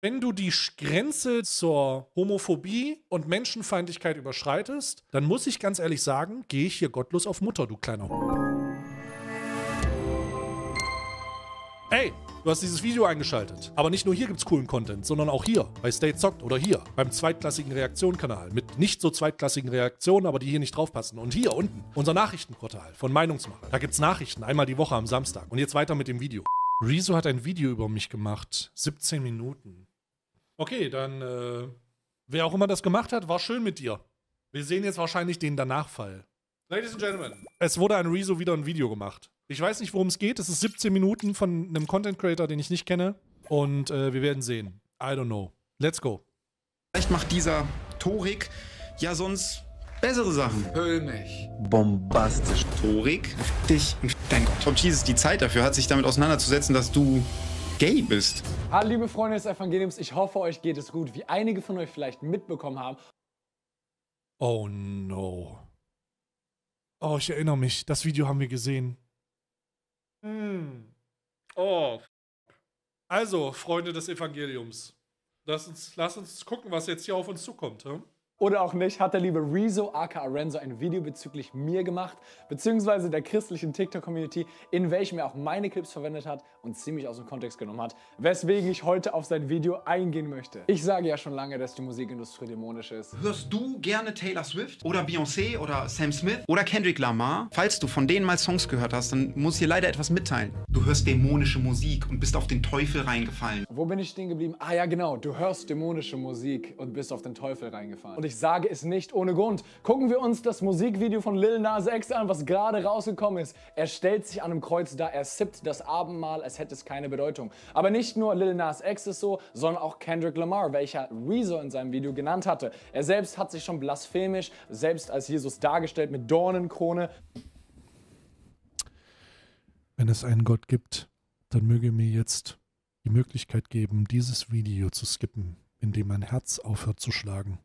Wenn du die Grenze zur Homophobie und Menschenfeindlichkeit überschreitest, dann muss ich ganz ehrlich sagen, gehe ich hier gottlos auf Mutter, du kleiner Hey! du hast dieses Video eingeschaltet. Aber nicht nur hier gibt's coolen Content, sondern auch hier, bei Stay Zockt oder hier, beim zweitklassigen Reaktion-Kanal. Mit nicht so zweitklassigen Reaktionen, aber die hier nicht draufpassen. Und hier unten, unser Nachrichtenportal von Meinungsmacher. Da gibt's Nachrichten, einmal die Woche am Samstag. Und jetzt weiter mit dem Video. Rezo hat ein Video über mich gemacht. 17 Minuten. Okay, dann äh, wer auch immer das gemacht hat, war schön mit dir. Wir sehen jetzt wahrscheinlich den Danachfall. Ladies and Gentlemen. Es wurde an Rezo wieder ein Video gemacht. Ich weiß nicht, worum es geht. Es ist 17 Minuten von einem Content Creator, den ich nicht kenne. Und äh, wir werden sehen. I don't know. Let's go. Vielleicht macht dieser Torik ja sonst bessere Sachen. Höll mich. Bombastisch. Torik. Dich. Dein Gott. Tom Jesus, die Zeit dafür hat, sich damit auseinanderzusetzen, dass du gay bist. Hallo liebe Freunde des Evangeliums, ich hoffe, euch geht es gut. Wie einige von euch vielleicht mitbekommen haben. Oh no. Oh, ich erinnere mich. Das Video haben wir gesehen. Hm. Oh. Also, Freunde des Evangeliums. Lass uns, lass uns gucken, was jetzt hier auf uns zukommt. Hm? Oder auch nicht, hat der liebe Rezo aka Renzo ein Video bezüglich mir gemacht, beziehungsweise der christlichen TikTok-Community, in welchem er auch meine Clips verwendet hat und ziemlich aus dem Kontext genommen hat, weswegen ich heute auf sein Video eingehen möchte. Ich sage ja schon lange, dass die Musikindustrie dämonisch ist. Hörst du gerne Taylor Swift oder Beyoncé oder Sam Smith oder Kendrick Lamar? Falls du von denen mal Songs gehört hast, dann muss ich dir leider etwas mitteilen. Du hörst dämonische Musik und bist auf den Teufel reingefallen. Wo bin ich stehen geblieben? Ah ja, genau, du hörst dämonische Musik und bist auf den Teufel reingefallen. Und ich sage es nicht ohne Grund. Gucken wir uns das Musikvideo von Lil Nas X an, was gerade rausgekommen ist. Er stellt sich an einem Kreuz da, er sippt das Abendmahl, als hätte es keine Bedeutung. Aber nicht nur Lil Nas X ist so, sondern auch Kendrick Lamar, welcher Rezo in seinem Video genannt hatte. Er selbst hat sich schon blasphemisch selbst als Jesus dargestellt mit Dornenkrone. Wenn es einen Gott gibt, dann möge mir jetzt die Möglichkeit geben, dieses Video zu skippen, indem mein Herz aufhört zu schlagen.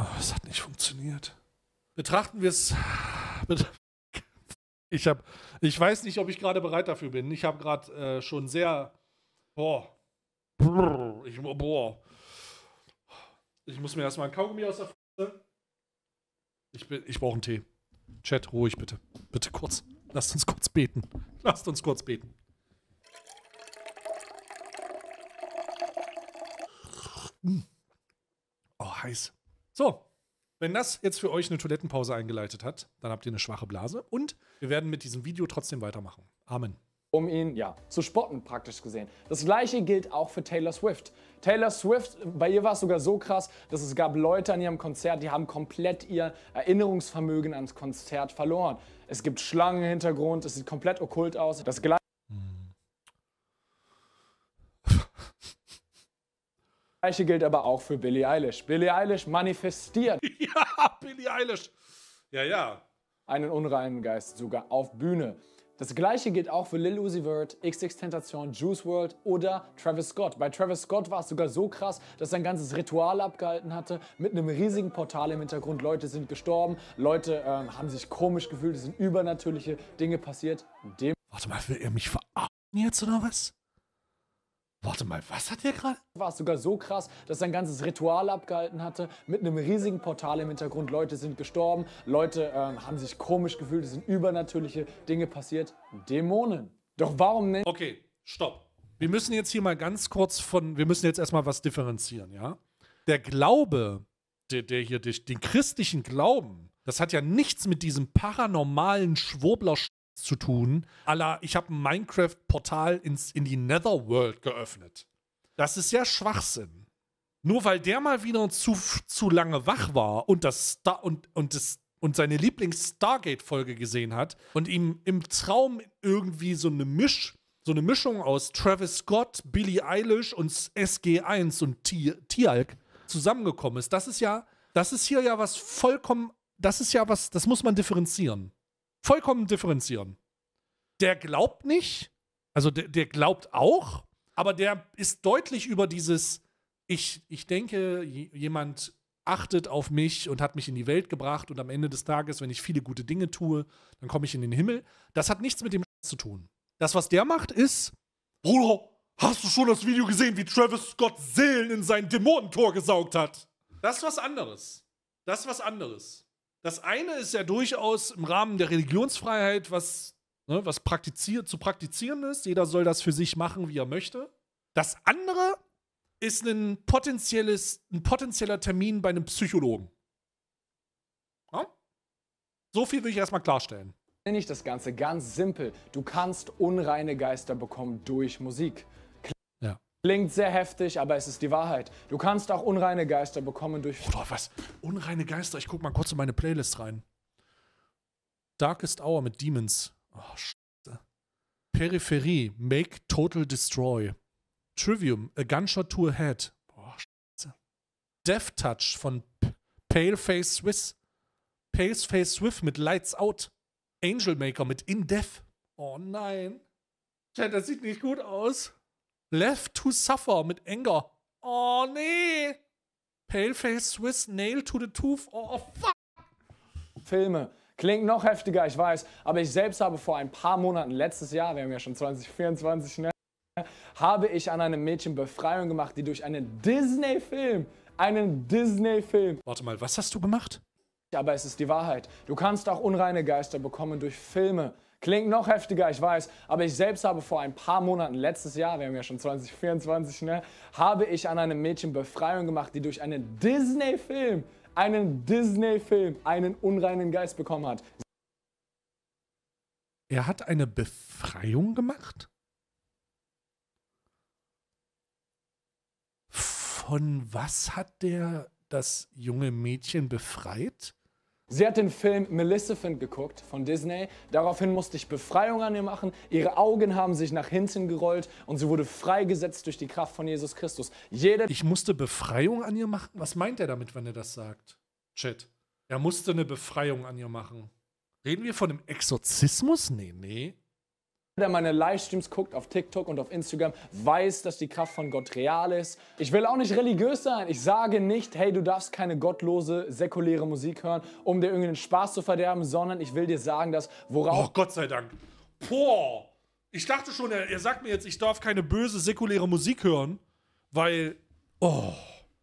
Aber oh, es hat nicht funktioniert. Betrachten wir es. Ich, ich weiß nicht, ob ich gerade bereit dafür bin. Ich habe gerade äh, schon sehr. Boah. Ich, oh, boah. ich muss mir erstmal ein Kaugummi aus der Fresse. Ich, ich brauche einen Tee. Chat, ruhig bitte. Bitte kurz. Lasst uns kurz beten. Lasst uns kurz beten. Oh, heiß. So, wenn das jetzt für euch eine Toilettenpause eingeleitet hat, dann habt ihr eine schwache Blase und wir werden mit diesem Video trotzdem weitermachen. Amen. Um ihn, ja, zu spotten praktisch gesehen. Das gleiche gilt auch für Taylor Swift. Taylor Swift, bei ihr war es sogar so krass, dass es gab Leute an ihrem Konzert, die haben komplett ihr Erinnerungsvermögen ans Konzert verloren. Es gibt Schlangen im Hintergrund, es sieht komplett okkult aus. Das gleiche Gleiche gilt aber auch für Billie Eilish. Billie Eilish manifestiert. Ja, Billie Eilish. Ja, ja. Einen unreinen Geist sogar auf Bühne. Das gleiche gilt auch für Lil Uzi Vert, XXXTentacion, Juice World oder Travis Scott. Bei Travis Scott war es sogar so krass, dass er ein ganzes Ritual abgehalten hatte mit einem riesigen Portal im Hintergrund. Leute sind gestorben, Leute ähm, haben sich komisch gefühlt, es sind übernatürliche Dinge passiert. Dem Warte mal, will er mich verarschen jetzt oder was? Warte mal, was hat der gerade? War es sogar so krass, dass er ein ganzes Ritual abgehalten hatte mit einem riesigen Portal im Hintergrund. Leute sind gestorben, Leute ähm, haben sich komisch gefühlt, es sind übernatürliche Dinge passiert. Dämonen. Doch warum nennt... Okay, stopp. Wir müssen jetzt hier mal ganz kurz von... Wir müssen jetzt erstmal was differenzieren, ja? Der Glaube, der, der hier, den christlichen Glauben, das hat ja nichts mit diesem paranormalen Schwurbler zu tun. Alla, ich habe ein Minecraft-Portal in die Netherworld geöffnet. Das ist ja Schwachsinn. Nur weil der mal wieder zu, zu lange wach war und, das Star und, und, das, und seine Lieblings-Stargate-Folge gesehen hat und ihm im Traum irgendwie so eine Misch, so eine Mischung aus Travis Scott, Billie Eilish und SG1 und Tialk zusammengekommen ist, das ist ja, das ist hier ja was vollkommen, das ist ja was, das muss man differenzieren vollkommen differenzieren. Der glaubt nicht, also der, der glaubt auch, aber der ist deutlich über dieses, ich, ich denke, jemand achtet auf mich und hat mich in die Welt gebracht und am Ende des Tages, wenn ich viele gute Dinge tue, dann komme ich in den Himmel. Das hat nichts mit dem zu tun. Das, was der macht, ist, Bruder, hast du schon das Video gesehen, wie Travis Scott Seelen in sein Dämonentor gesaugt hat? Das ist was anderes. Das ist was anderes. Das eine ist ja durchaus im Rahmen der Religionsfreiheit, was, ne, was praktizier zu praktizieren ist. Jeder soll das für sich machen, wie er möchte. Das andere ist ein, potenzielles, ein potenzieller Termin bei einem Psychologen. Ja? So viel will ich erstmal klarstellen. Nenne ich das Ganze ganz simpel. Du kannst unreine Geister bekommen durch Musik. Klingt sehr heftig, aber es ist die Wahrheit. Du kannst auch unreine Geister bekommen durch. Oder was? Unreine Geister? Ich guck mal kurz in meine Playlist rein. Darkest Hour mit Demons. Oh, Scheiße. Peripherie. Make Total Destroy. Trivium. A Gunshot to a Head. Oh, Scheiße. Death Touch von Paleface Swiss. Paleface Swift mit Lights Out. Angel Maker mit In Death. Oh nein. Chat, das sieht nicht gut aus. Left to Suffer mit Anger. Oh nee. Paleface Swiss Nail to the Tooth. Oh, oh, fuck. Filme. Klingt noch heftiger, ich weiß. Aber ich selbst habe vor ein paar Monaten, letztes Jahr, wir haben ja schon 2024, ne? Habe ich an einem Mädchen Befreiung gemacht, die durch einen Disney-Film, einen Disney-Film. Warte mal, was hast du gemacht? Aber es ist die Wahrheit. Du kannst auch unreine Geister bekommen durch Filme. Klingt noch heftiger, ich weiß, aber ich selbst habe vor ein paar Monaten, letztes Jahr, wir haben ja schon 2024, ne, habe ich an einem Mädchen Befreiung gemacht, die durch einen Disney-Film, einen Disney-Film, einen unreinen Geist bekommen hat. Er hat eine Befreiung gemacht? Von was hat der das junge Mädchen befreit? Sie hat den Film Maleficent geguckt von Disney. Daraufhin musste ich Befreiung an ihr machen. Ihre Augen haben sich nach hinten gerollt und sie wurde freigesetzt durch die Kraft von Jesus Christus. Jede ich musste Befreiung an ihr machen? Was meint er damit, wenn er das sagt? Chat. Er musste eine Befreiung an ihr machen. Reden wir von einem Exorzismus? Nee, nee der meine Livestreams guckt auf TikTok und auf Instagram, weiß, dass die Kraft von Gott real ist. Ich will auch nicht religiös sein. Ich sage nicht, hey, du darfst keine gottlose, säkuläre Musik hören, um dir irgendeinen Spaß zu verderben, sondern ich will dir sagen, dass worauf... Oh, Gott sei Dank. Boah. Ich dachte schon, er, er sagt mir jetzt, ich darf keine böse, säkuläre Musik hören, weil... Oh,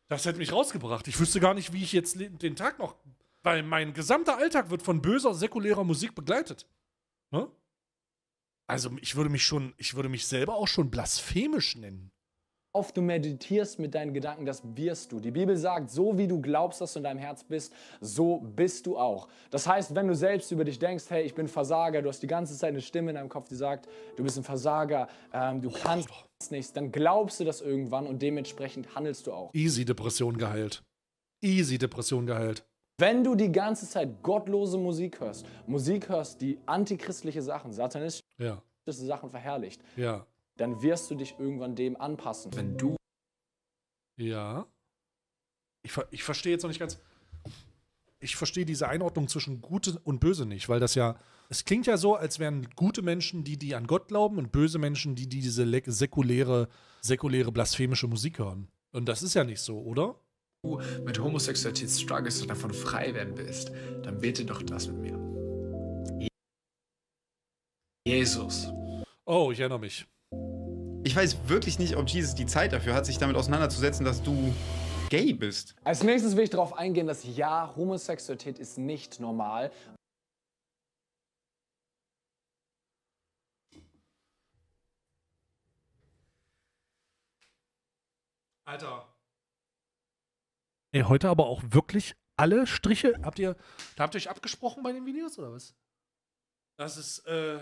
das hätte mich rausgebracht. Ich wüsste gar nicht, wie ich jetzt den Tag noch... Weil mein gesamter Alltag wird von böser, säkulärer Musik begleitet. Ne? Also ich würde mich schon, ich würde mich selber auch schon blasphemisch nennen. Oft du meditierst mit deinen Gedanken, das wirst du. Die Bibel sagt, so wie du glaubst, dass du in deinem Herz bist, so bist du auch. Das heißt, wenn du selbst über dich denkst, hey, ich bin Versager, du hast die ganze Zeit eine Stimme in deinem Kopf, die sagt, du bist ein Versager, ähm, du oh, kannst oh. nichts, dann glaubst du das irgendwann und dementsprechend handelst du auch. Easy Depression geheilt. Easy Depression geheilt. Wenn du die ganze Zeit gottlose Musik hörst, Musik hörst, die antichristliche Sachen, satanistische ja. diese Sachen verherrlicht, ja. dann wirst du dich irgendwann dem anpassen. Wenn du. Ja. Ich, ich verstehe jetzt noch nicht ganz. Ich verstehe diese Einordnung zwischen Gute und Böse nicht, weil das ja. Es klingt ja so, als wären gute Menschen die, die an Gott glauben und böse Menschen, die, die diese säkuläre, säkuläre, blasphemische Musik hören. Und das ist ja nicht so, oder? Du mit Homosexualität struggles und davon frei werden willst, dann bete doch das mit mir. Jesus. Oh, ich erinnere mich. Ich weiß wirklich nicht, ob Jesus die Zeit dafür hat, sich damit auseinanderzusetzen, dass du gay bist. Als nächstes will ich darauf eingehen, dass ja, Homosexualität ist nicht normal. Alter. Ey, heute aber auch wirklich alle Striche. Habt ihr, da habt ihr euch abgesprochen bei den Videos oder was? Das ist, äh,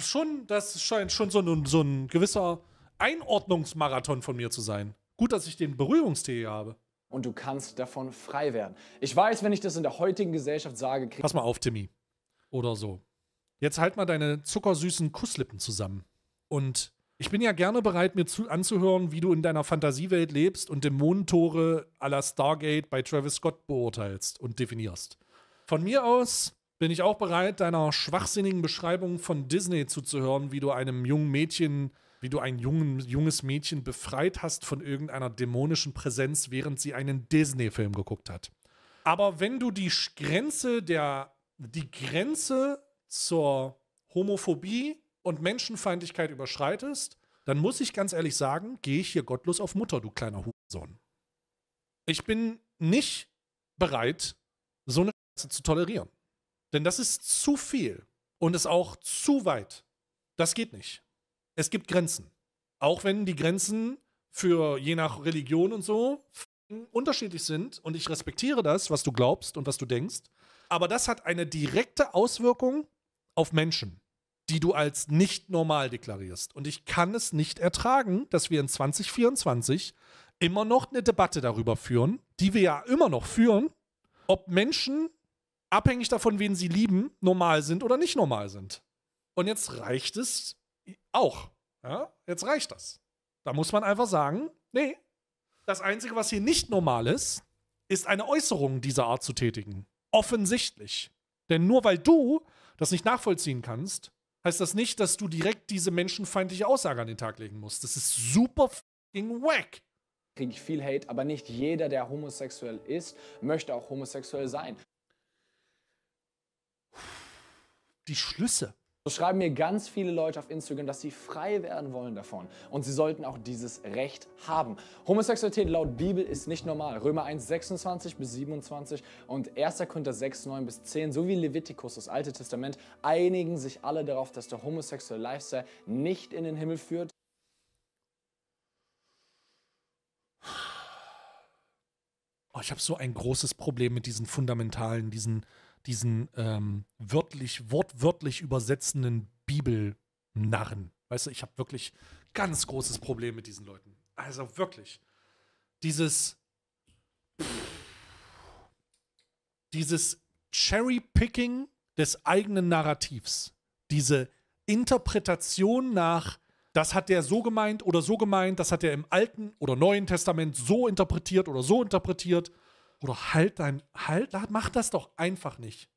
schon, das scheint schon so ein, so ein gewisser Einordnungsmarathon von mir zu sein. Gut, dass ich den Berührungstee habe. Und du kannst davon frei werden. Ich weiß, wenn ich das in der heutigen Gesellschaft sage, Pass mal auf, Timmy. Oder so. Jetzt halt mal deine zuckersüßen Kusslippen zusammen. Und ich bin ja gerne bereit, mir zu, anzuhören, wie du in deiner Fantasiewelt lebst und Dämonentore à la Stargate bei Travis Scott beurteilst und definierst. Von mir aus bin ich auch bereit, deiner schwachsinnigen Beschreibung von Disney zuzuhören, wie du einem jungen Mädchen, wie du ein jungen, junges Mädchen befreit hast von irgendeiner dämonischen Präsenz, während sie einen Disney-Film geguckt hat. Aber wenn du die Grenze der, die Grenze zur Homophobie und Menschenfeindlichkeit überschreitest, dann muss ich ganz ehrlich sagen, gehe ich hier gottlos auf Mutter, du kleiner Hurensohn. Ich bin nicht bereit, so eine Scheiße zu tolerieren. Denn das ist zu viel und ist auch zu weit. Das geht nicht. Es gibt Grenzen. Auch wenn die Grenzen für je nach Religion und so unterschiedlich sind und ich respektiere das, was du glaubst und was du denkst, aber das hat eine direkte Auswirkung auf Menschen, die du als nicht normal deklarierst. Und ich kann es nicht ertragen, dass wir in 2024 immer noch eine Debatte darüber führen, die wir ja immer noch führen, ob Menschen abhängig davon, wen sie lieben, normal sind oder nicht normal sind. Und jetzt reicht es auch. Ja? Jetzt reicht das. Da muss man einfach sagen, nee, das Einzige, was hier nicht normal ist, ist eine Äußerung dieser Art zu tätigen. Offensichtlich. Denn nur weil du das nicht nachvollziehen kannst, heißt das nicht, dass du direkt diese menschenfeindliche Aussage an den Tag legen musst. Das ist super fucking wack. Kriege ich viel Hate, aber nicht jeder, der homosexuell ist, möchte auch homosexuell sein. die Schlüsse. So schreiben mir ganz viele Leute auf Instagram, dass sie frei werden wollen davon. Und sie sollten auch dieses Recht haben. Homosexualität laut Bibel ist nicht normal. Römer 1, 26 bis 27 und 1. Korinther 6, 9 bis 10 sowie Levitikus, das Alte Testament, einigen sich alle darauf, dass der homosexuelle Lifestyle nicht in den Himmel führt. Oh, ich habe so ein großes Problem mit diesen fundamentalen, diesen diesen ähm, wörtlich, wortwörtlich übersetzenden Bibelnarren. Weißt du, ich habe wirklich ganz großes Problem mit diesen Leuten. Also wirklich. Dieses. Dieses Cherry-Picking des eigenen Narrativs. Diese Interpretation nach, das hat der so gemeint oder so gemeint, das hat er im Alten oder Neuen Testament so interpretiert oder so interpretiert. Bruder, halt dein, halt, mach das doch einfach nicht.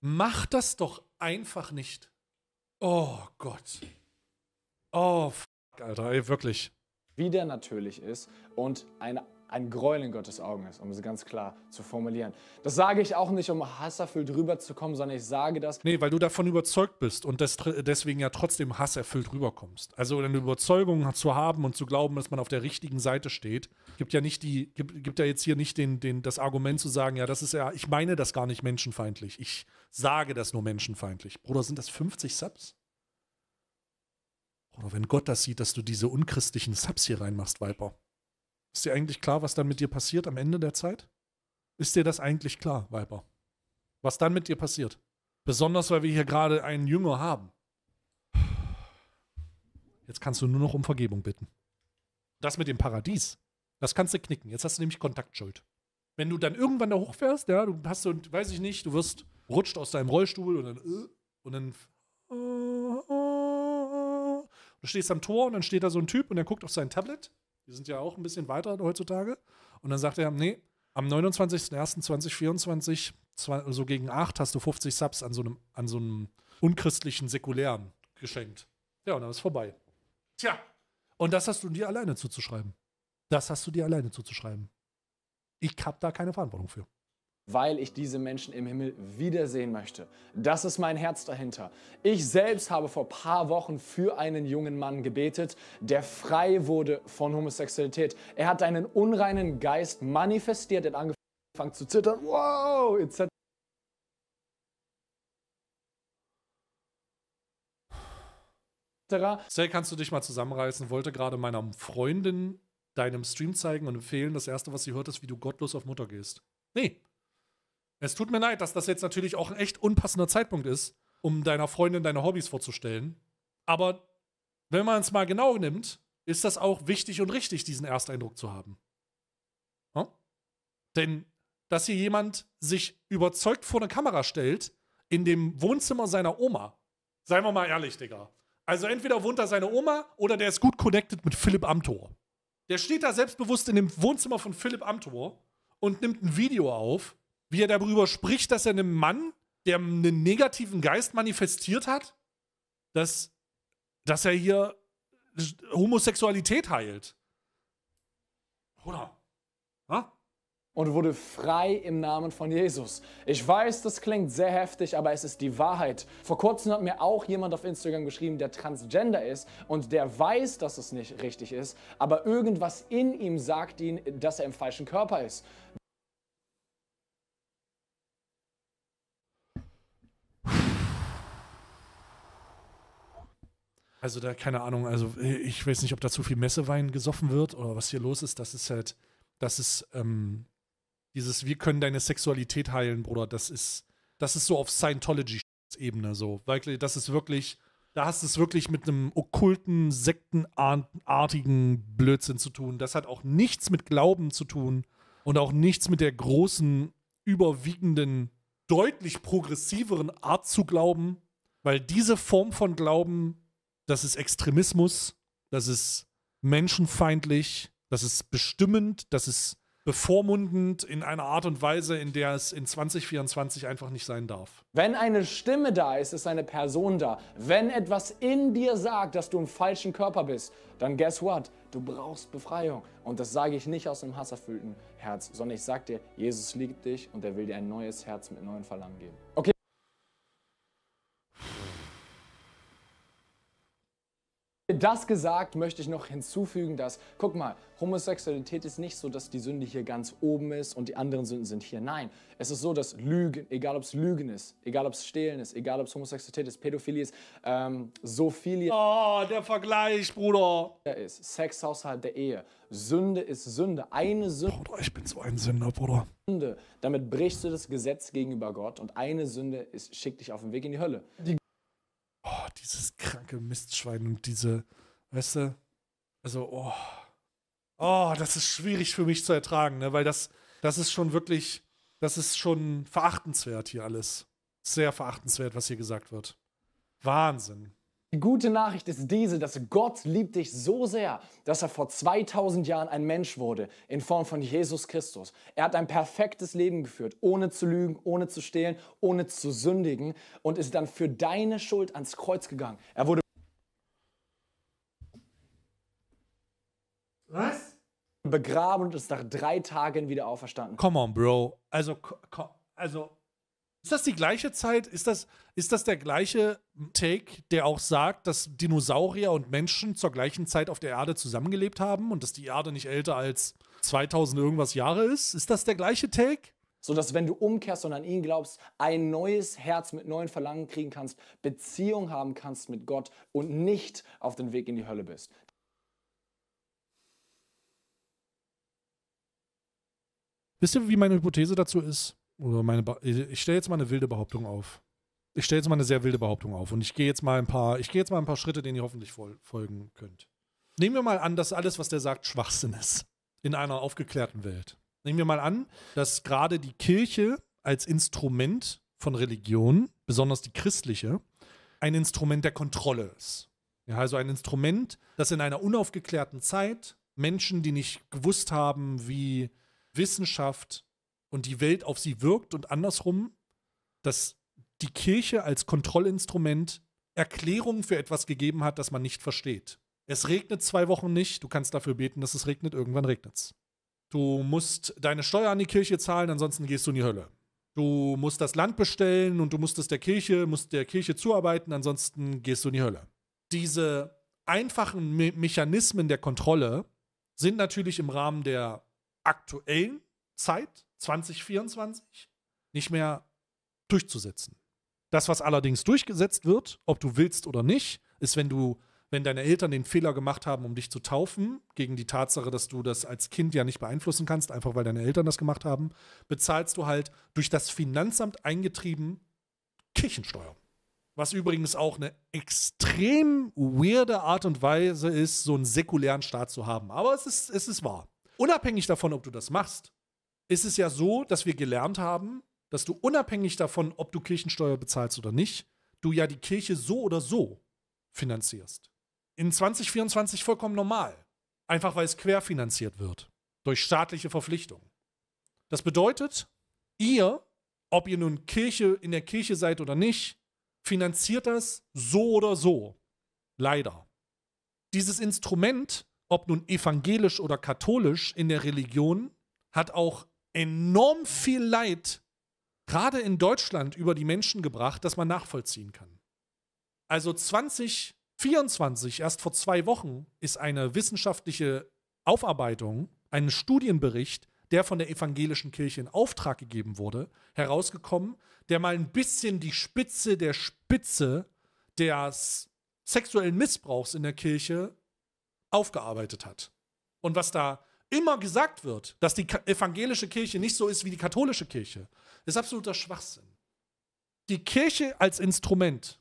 Mach das doch einfach nicht. Oh Gott. Oh, fuck, Alter, ey, wirklich. Wieder natürlich ist und eine ein Gräuel in Gottes Augen ist, um es ganz klar zu formulieren. Das sage ich auch nicht, um hasserfüllt rüberzukommen, sondern ich sage das. Nee, weil du davon überzeugt bist und des, deswegen ja trotzdem hasserfüllt rüberkommst. Also eine Überzeugung zu haben und zu glauben, dass man auf der richtigen Seite steht, gibt ja nicht die, gibt, gibt ja jetzt hier nicht den, den, das Argument zu sagen, ja, das ist ja, ich meine das gar nicht menschenfeindlich. Ich sage das nur menschenfeindlich. Bruder, sind das 50 Subs? Bruder, wenn Gott das sieht, dass du diese unchristlichen Subs hier reinmachst, Viper. Ist dir eigentlich klar, was dann mit dir passiert am Ende der Zeit? Ist dir das eigentlich klar, Viper? Was dann mit dir passiert? Besonders, weil wir hier gerade einen Jünger haben. Jetzt kannst du nur noch um Vergebung bitten. Das mit dem Paradies, das kannst du knicken. Jetzt hast du nämlich Kontaktschuld. Wenn du dann irgendwann da hochfährst, ja, du hast so, weiß ich nicht, du wirst rutscht aus deinem Rollstuhl und dann äh, und dann äh, äh, du stehst am Tor und dann steht da so ein Typ und er guckt auf sein Tablet die sind ja auch ein bisschen weiter heutzutage. Und dann sagt er, nee, am 29.01.2024, so also gegen 8, hast du 50 Subs an so einem, an so einem unchristlichen Säkulären geschenkt. Ja, und dann ist vorbei. Tja. Und das hast du dir alleine zuzuschreiben. Das hast du dir alleine zuzuschreiben. Ich habe da keine Verantwortung für weil ich diese Menschen im Himmel wiedersehen möchte. Das ist mein Herz dahinter. Ich selbst habe vor paar Wochen für einen jungen Mann gebetet, der frei wurde von Homosexualität. Er hat einen unreinen Geist manifestiert, er hat angefangen zu zittern, wow, etc. Say, kannst du dich mal zusammenreißen? Wollte gerade meiner Freundin deinem Stream zeigen und empfehlen, das erste, was sie hört, ist, wie du gottlos auf Mutter gehst. Nee, es tut mir leid, dass das jetzt natürlich auch ein echt unpassender Zeitpunkt ist, um deiner Freundin deine Hobbys vorzustellen. Aber wenn man es mal genau nimmt, ist das auch wichtig und richtig, diesen Ersteindruck zu haben. Hm? Denn dass hier jemand sich überzeugt vor eine Kamera stellt, in dem Wohnzimmer seiner Oma. Seien wir mal ehrlich, Digga. Also entweder wohnt da seine Oma oder der ist gut connected mit Philipp Amthor. Der steht da selbstbewusst in dem Wohnzimmer von Philipp Amthor und nimmt ein Video auf, wie er darüber spricht, dass er einem Mann, der einen negativen Geist manifestiert hat, dass, dass er hier Homosexualität heilt. Oder? Ha? und wurde frei im Namen von Jesus. Ich weiß, das klingt sehr heftig, aber es ist die Wahrheit. Vor kurzem hat mir auch jemand auf Instagram geschrieben, der transgender ist und der weiß, dass es nicht richtig ist, aber irgendwas in ihm sagt ihn, dass er im falschen Körper ist. Also da, keine Ahnung, also äh, ich weiß nicht, ob da zu viel Messewein gesoffen wird oder was hier los ist. Das ist halt, das ist ähm, dieses, wir können deine Sexualität heilen, Bruder. Das ist, das ist so auf Scientology-Ebene so. Wirklich, das ist wirklich, da hast du es wirklich mit einem okkulten, sektenartigen Blödsinn zu tun. Das hat auch nichts mit Glauben zu tun und auch nichts mit der großen, überwiegenden, deutlich progressiveren Art zu glauben, weil diese Form von Glauben das ist Extremismus, das ist menschenfeindlich, das ist bestimmend, das ist bevormundend in einer Art und Weise, in der es in 2024 einfach nicht sein darf. Wenn eine Stimme da ist, ist eine Person da. Wenn etwas in dir sagt, dass du im falschen Körper bist, dann guess what? Du brauchst Befreiung. Und das sage ich nicht aus einem hasserfüllten Herz, sondern ich sage dir, Jesus liebt dich und er will dir ein neues Herz mit neuen Verlangen geben. Okay. das gesagt, möchte ich noch hinzufügen, dass, guck mal, Homosexualität ist nicht so, dass die Sünde hier ganz oben ist und die anderen Sünden sind hier. Nein, es ist so, dass Lügen, egal ob es Lügen ist, egal ob es Stehlen ist, egal ob es Homosexualität ist, Pädophilie ist, ähm, viel. Oh, der Vergleich, Bruder. Der ist Sex außerhalb der Ehe. Sünde ist Sünde. Eine Sünde. Bruder, ich bin so ein Sünder, Bruder. Sünde. Damit brichst du das Gesetz gegenüber Gott und eine Sünde ist, schickt dich auf den Weg in die Hölle. Die dieses kranke Mistschwein und diese, weißt du, also, oh, oh, das ist schwierig für mich zu ertragen, ne? weil das, das ist schon wirklich, das ist schon verachtenswert hier alles. Sehr verachtenswert, was hier gesagt wird. Wahnsinn. Die gute Nachricht ist diese, dass Gott liebt dich so sehr, dass er vor 2000 Jahren ein Mensch wurde in Form von Jesus Christus. Er hat ein perfektes Leben geführt, ohne zu lügen, ohne zu stehlen, ohne zu sündigen und ist dann für deine Schuld ans Kreuz gegangen. Er wurde Was? begraben und ist nach drei Tagen wieder auferstanden. Come on, Bro. Also, also ist das die gleiche Zeit? Ist das, ist das der gleiche Take, der auch sagt, dass Dinosaurier und Menschen zur gleichen Zeit auf der Erde zusammengelebt haben und dass die Erde nicht älter als 2000 irgendwas Jahre ist? Ist das der gleiche Take? sodass wenn du umkehrst und an ihn glaubst, ein neues Herz mit neuen Verlangen kriegen kannst, Beziehung haben kannst mit Gott und nicht auf den Weg in die Hölle bist. Wisst ihr, wie meine Hypothese dazu ist? oder meine, ich stelle jetzt mal eine wilde Behauptung auf. Ich stelle jetzt mal eine sehr wilde Behauptung auf und ich gehe jetzt mal ein paar, ich gehe jetzt mal ein paar Schritte, denen ihr hoffentlich fol folgen könnt. Nehmen wir mal an, dass alles, was der sagt, Schwachsinn ist. In einer aufgeklärten Welt. Nehmen wir mal an, dass gerade die Kirche als Instrument von Religion, besonders die christliche, ein Instrument der Kontrolle ist. Ja, also ein Instrument, das in einer unaufgeklärten Zeit Menschen, die nicht gewusst haben, wie Wissenschaft und die Welt auf sie wirkt und andersrum, dass die Kirche als Kontrollinstrument Erklärungen für etwas gegeben hat, das man nicht versteht. Es regnet zwei Wochen nicht, du kannst dafür beten, dass es regnet, irgendwann regnet es. Du musst deine Steuer an die Kirche zahlen, ansonsten gehst du in die Hölle. Du musst das Land bestellen und du musst es der Kirche, musst der Kirche zuarbeiten, ansonsten gehst du in die Hölle. Diese einfachen Me Mechanismen der Kontrolle sind natürlich im Rahmen der aktuellen Zeit 2024 nicht mehr durchzusetzen. Das, was allerdings durchgesetzt wird, ob du willst oder nicht, ist, wenn du, wenn deine Eltern den Fehler gemacht haben, um dich zu taufen, gegen die Tatsache, dass du das als Kind ja nicht beeinflussen kannst, einfach weil deine Eltern das gemacht haben, bezahlst du halt durch das Finanzamt eingetrieben Kirchensteuer. Was übrigens auch eine extrem weirde Art und Weise ist, so einen säkulären Staat zu haben. Aber es ist, es ist wahr. Unabhängig davon, ob du das machst, ist es ja so, dass wir gelernt haben, dass du unabhängig davon, ob du Kirchensteuer bezahlst oder nicht, du ja die Kirche so oder so finanzierst. In 2024 vollkommen normal. Einfach weil es querfinanziert wird. Durch staatliche Verpflichtungen. Das bedeutet, ihr, ob ihr nun Kirche in der Kirche seid oder nicht, finanziert das so oder so. Leider. Dieses Instrument, ob nun evangelisch oder katholisch in der Religion, hat auch enorm viel Leid, gerade in Deutschland, über die Menschen gebracht, das man nachvollziehen kann. Also 2024, erst vor zwei Wochen, ist eine wissenschaftliche Aufarbeitung, ein Studienbericht, der von der evangelischen Kirche in Auftrag gegeben wurde, herausgekommen, der mal ein bisschen die Spitze der Spitze des sexuellen Missbrauchs in der Kirche aufgearbeitet hat. Und was da immer gesagt wird, dass die evangelische Kirche nicht so ist wie die katholische Kirche, ist absoluter Schwachsinn. Die Kirche als Instrument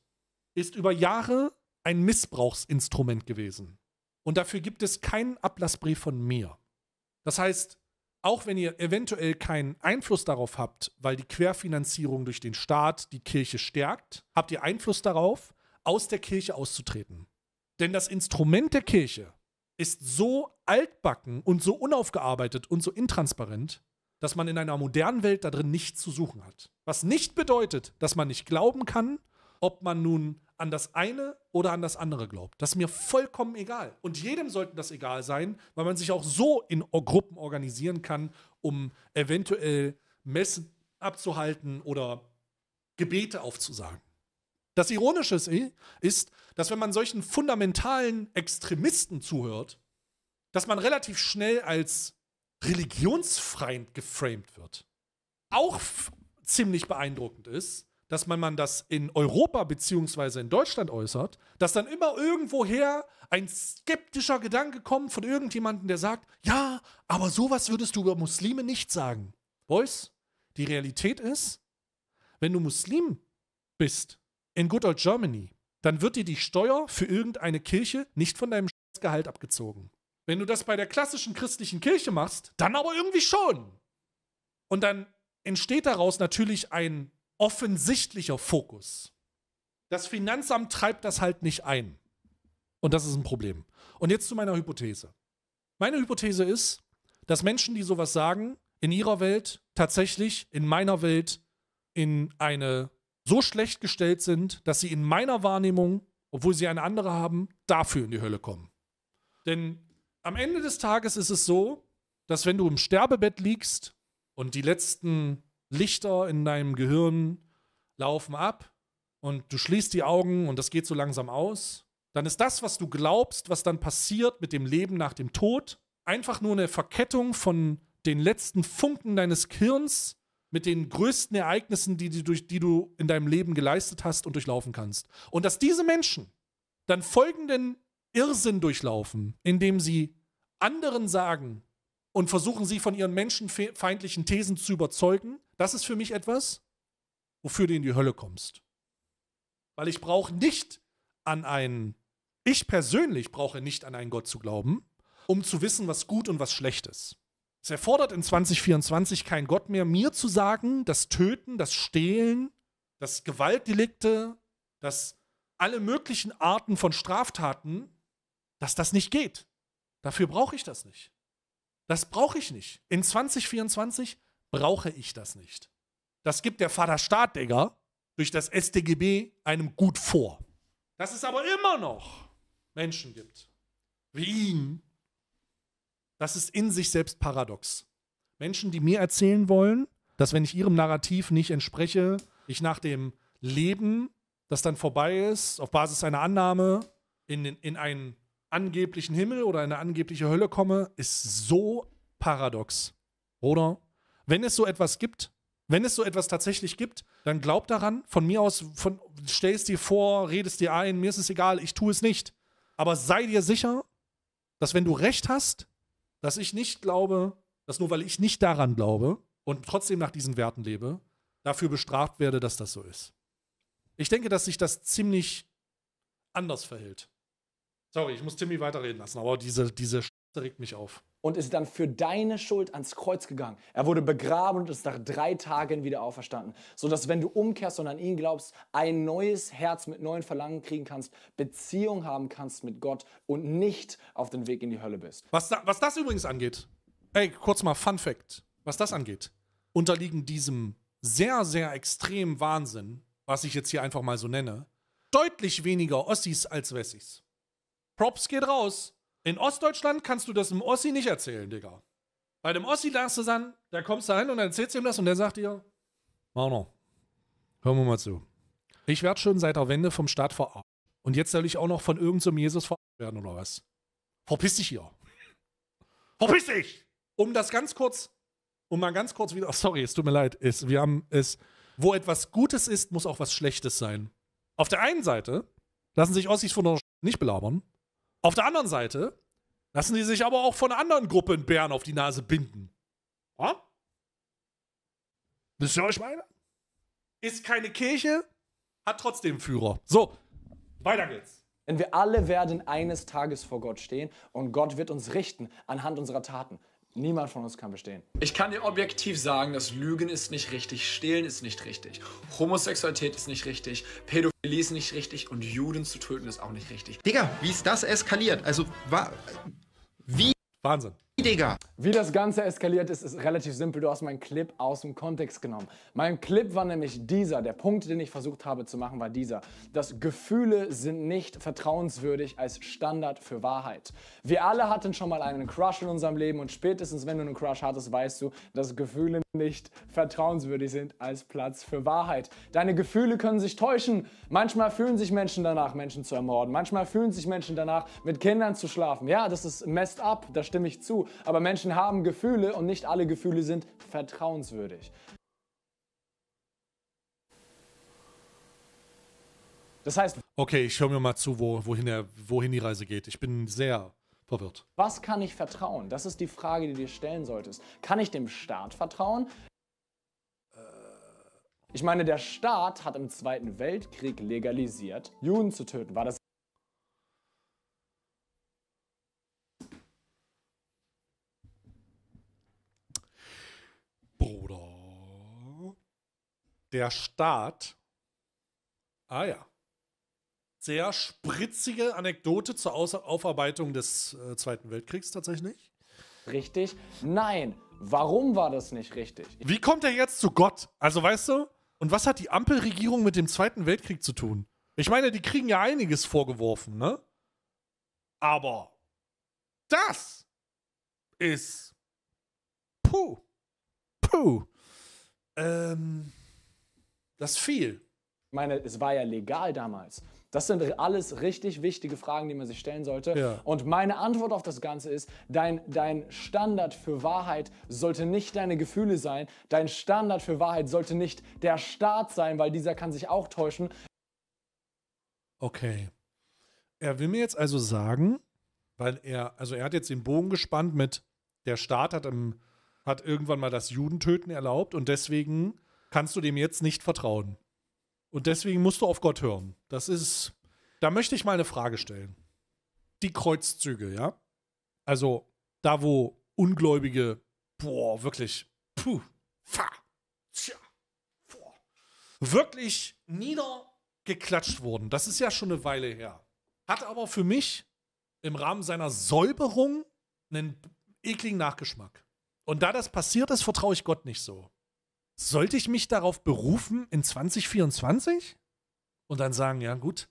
ist über Jahre ein Missbrauchsinstrument gewesen. Und dafür gibt es keinen Ablassbrief von mir. Das heißt, auch wenn ihr eventuell keinen Einfluss darauf habt, weil die Querfinanzierung durch den Staat die Kirche stärkt, habt ihr Einfluss darauf, aus der Kirche auszutreten. Denn das Instrument der Kirche ist so altbacken und so unaufgearbeitet und so intransparent, dass man in einer modernen Welt da drin nichts zu suchen hat. Was nicht bedeutet, dass man nicht glauben kann, ob man nun an das eine oder an das andere glaubt. Das ist mir vollkommen egal. Und jedem sollte das egal sein, weil man sich auch so in Gruppen organisieren kann, um eventuell Messen abzuhalten oder Gebete aufzusagen. Das Ironische ist, dass wenn man solchen fundamentalen Extremisten zuhört, dass man relativ schnell als religionsfreiend geframed wird. Auch ziemlich beeindruckend ist, dass wenn man das in Europa bzw. in Deutschland äußert, dass dann immer irgendwoher ein skeptischer Gedanke kommt von irgendjemandem, der sagt, ja, aber sowas würdest du über Muslime nicht sagen. Boys, die Realität ist, wenn du Muslim bist, in Good Old Germany, dann wird dir die Steuer für irgendeine Kirche nicht von deinem Gehalt abgezogen. Wenn du das bei der klassischen christlichen Kirche machst, dann aber irgendwie schon. Und dann entsteht daraus natürlich ein offensichtlicher Fokus. Das Finanzamt treibt das halt nicht ein. Und das ist ein Problem. Und jetzt zu meiner Hypothese. Meine Hypothese ist, dass Menschen, die sowas sagen, in ihrer Welt tatsächlich in meiner Welt in eine so schlecht gestellt sind, dass sie in meiner Wahrnehmung, obwohl sie eine andere haben, dafür in die Hölle kommen. Denn am Ende des Tages ist es so, dass wenn du im Sterbebett liegst und die letzten Lichter in deinem Gehirn laufen ab und du schließt die Augen und das geht so langsam aus, dann ist das, was du glaubst, was dann passiert mit dem Leben nach dem Tod, einfach nur eine Verkettung von den letzten Funken deines Hirns, mit den größten Ereignissen, die, die, durch, die du in deinem Leben geleistet hast und durchlaufen kannst. Und dass diese Menschen dann folgenden Irrsinn durchlaufen, indem sie anderen sagen und versuchen, sie von ihren menschenfeindlichen Thesen zu überzeugen, das ist für mich etwas, wofür du in die Hölle kommst. Weil ich brauche nicht an einen, ich persönlich brauche nicht an einen Gott zu glauben, um zu wissen, was gut und was schlecht ist. Es erfordert in 2024 kein Gott mehr, mir zu sagen, dass Töten, das Stehlen, das Gewaltdelikte, dass alle möglichen Arten von Straftaten, dass das nicht geht. Dafür brauche ich das nicht. Das brauche ich nicht. In 2024 brauche ich das nicht. Das gibt der Vater Staat, Digga, durch das StGB einem gut vor. Dass es aber immer noch Menschen gibt, wie ihn, das ist in sich selbst paradox. Menschen, die mir erzählen wollen, dass wenn ich ihrem Narrativ nicht entspreche, ich nach dem Leben, das dann vorbei ist, auf Basis einer Annahme in, in einen angeblichen Himmel oder eine angebliche Hölle komme, ist so paradox. Oder? Wenn es so etwas gibt, wenn es so etwas tatsächlich gibt, dann glaub daran, von mir aus, von, stell es dir vor, redest dir ein, mir ist es egal, ich tue es nicht. Aber sei dir sicher, dass wenn du recht hast, dass ich nicht glaube, dass nur weil ich nicht daran glaube und trotzdem nach diesen Werten lebe, dafür bestraft werde, dass das so ist. Ich denke, dass sich das ziemlich anders verhält. Sorry, ich muss Timmy weiterreden lassen, aber diese, diese Sch regt mich auf und ist dann für deine Schuld ans Kreuz gegangen. Er wurde begraben und ist nach drei Tagen wieder auferstanden, sodass wenn du umkehrst und an ihn glaubst, ein neues Herz mit neuen Verlangen kriegen kannst, Beziehung haben kannst mit Gott und nicht auf den Weg in die Hölle bist. Was, da, was das übrigens angeht, ey, kurz mal Fun Fact, was das angeht, unterliegen diesem sehr, sehr extremen Wahnsinn, was ich jetzt hier einfach mal so nenne, deutlich weniger Ossis als Wessis. Props geht raus. In Ostdeutschland kannst du das einem Ossi nicht erzählen, Digga. Bei dem Ossi darfst du dann, da kommst du hin und dann erzählst du ihm das und der sagt dir, Mauner, hör mir mal zu. Ich werde schon seit der Wende vom Staat verarscht. Und jetzt soll ich auch noch von irgendeinem so Jesus verarscht werden oder was? Verpiss dich hier. Verpiss dich! Um das ganz kurz, um mal ganz kurz wieder, oh, sorry, es tut mir leid, ist, wir haben es, wo etwas Gutes ist, muss auch was Schlechtes sein. Auf der einen Seite lassen sich Ossis von der nicht belabern. Auf der anderen Seite lassen sie sich aber auch von einer anderen Gruppe in Bären auf die Nase binden. Ja? Wisst ihr, was ich meine? Ist keine Kirche, hat trotzdem Führer. So, weiter geht's. Denn wir alle werden eines Tages vor Gott stehen und Gott wird uns richten anhand unserer Taten. Niemand von uns kann bestehen. Ich kann dir objektiv sagen, dass Lügen ist nicht richtig, Stehlen ist nicht richtig, Homosexualität ist nicht richtig, Pädophilie ist nicht richtig und Juden zu töten ist auch nicht richtig. Digga, wie ist das eskaliert? Also, war. Wie? Wahnsinn. Digga. Wie das Ganze eskaliert ist, ist relativ simpel. Du hast meinen Clip aus dem Kontext genommen. Mein Clip war nämlich dieser. Der Punkt, den ich versucht habe zu machen, war dieser. Dass Gefühle sind nicht vertrauenswürdig als Standard für Wahrheit. Wir alle hatten schon mal einen Crush in unserem Leben und spätestens, wenn du einen Crush hattest, weißt du, dass Gefühle nicht vertrauenswürdig sind als Platz für Wahrheit. Deine Gefühle können sich täuschen. Manchmal fühlen sich Menschen danach, Menschen zu ermorden. Manchmal fühlen sich Menschen danach, mit Kindern zu schlafen. Ja, das ist messed up, da stimme ich zu. Aber Menschen haben Gefühle und nicht alle Gefühle sind vertrauenswürdig. Das heißt. Okay, ich höre mir mal zu, wo, wohin, der, wohin die Reise geht. Ich bin sehr verwirrt. Was kann ich vertrauen? Das ist die Frage, die du dir stellen solltest. Kann ich dem Staat vertrauen? Ich meine, der Staat hat im Zweiten Weltkrieg legalisiert, Juden zu töten. War das der Staat. Ah ja. Sehr spritzige Anekdote zur Aus Aufarbeitung des äh, Zweiten Weltkriegs tatsächlich. Richtig? Nein. Warum war das nicht richtig? Wie kommt er jetzt zu Gott? Also weißt du? Und was hat die Ampelregierung mit dem Zweiten Weltkrieg zu tun? Ich meine, die kriegen ja einiges vorgeworfen, ne? Aber das ist. Puh. Puh. Ähm. Das ist viel. Ich meine, es war ja legal damals. Das sind alles richtig wichtige Fragen, die man sich stellen sollte. Ja. Und meine Antwort auf das Ganze ist, dein, dein Standard für Wahrheit sollte nicht deine Gefühle sein. Dein Standard für Wahrheit sollte nicht der Staat sein, weil dieser kann sich auch täuschen. Okay. Er will mir jetzt also sagen, weil er, also er hat jetzt den Bogen gespannt mit, der Staat hat, im, hat irgendwann mal das Judentöten erlaubt und deswegen kannst du dem jetzt nicht vertrauen. Und deswegen musst du auf Gott hören. Das ist, da möchte ich mal eine Frage stellen. Die Kreuzzüge, ja? Also da, wo Ungläubige, boah, wirklich, puh, fa, tja, boah, wirklich niedergeklatscht wurden. Das ist ja schon eine Weile her. Hat aber für mich im Rahmen seiner Säuberung einen ekligen Nachgeschmack. Und da das passiert ist, vertraue ich Gott nicht so sollte ich mich darauf berufen in 2024? Und dann sagen, ja gut.